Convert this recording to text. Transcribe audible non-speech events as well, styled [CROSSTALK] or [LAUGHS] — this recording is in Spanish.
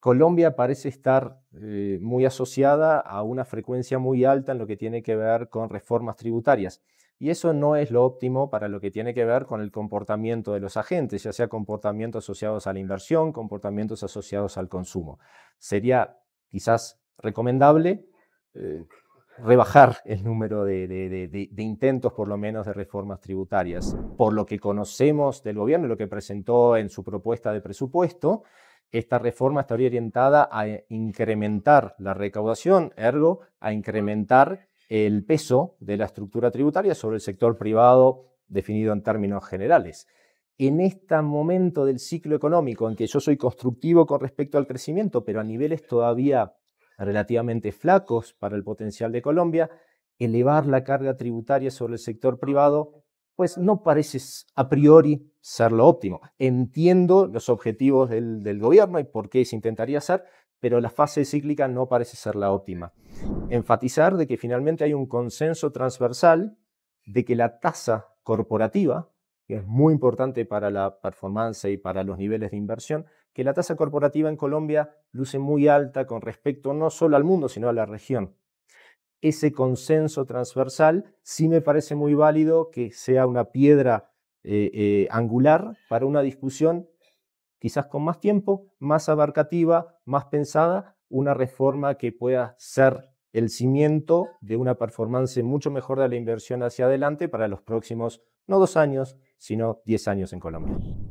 Colombia parece estar eh, muy asociada a una frecuencia muy alta en lo que tiene que ver con reformas tributarias. Y eso no es lo óptimo para lo que tiene que ver con el comportamiento de los agentes, ya sea comportamientos asociados a la inversión, comportamientos asociados al consumo. Sería quizás recomendable eh, rebajar [LAUGHS] el número de, de, intentos, por lo menos, de reformas tributarias. Por lo que conocemos del gobierno, lo que presentó en su propuesta de presupuesto, esta reforma estaría orientada a incrementar la recaudación, ergo, a incrementar el peso de la estructura tributaria sobre el sector privado definido en términos generales. En este momento del ciclo económico en que yo soy constructivo con respecto al crecimiento, pero a niveles todavía relativamente flacos para el potencial de Colombia, elevar la carga tributaria sobre el sector privado, pues no parece a priori ser lo óptimo. Entiendo los objetivos del, gobierno y por qué se intentaría hacer, pero la fase cíclica no parece ser la óptima. Enfatizar de que finalmente hay un consenso transversal de que la tasa corporativa, que es muy importante para la performance y para los niveles de inversión, que la tasa corporativa en Colombia luce muy alta con respecto no solo al mundo, sino a la región ese consenso transversal sí me parece muy válido que sea una piedra eh, eh, angular para una discusión quizás con más tiempo, más abarcativa, más pensada, una reforma que pueda ser el cimiento de una performance mucho mejor de la inversión hacia adelante para los próximos, no dos años, sino diez años en Colombia.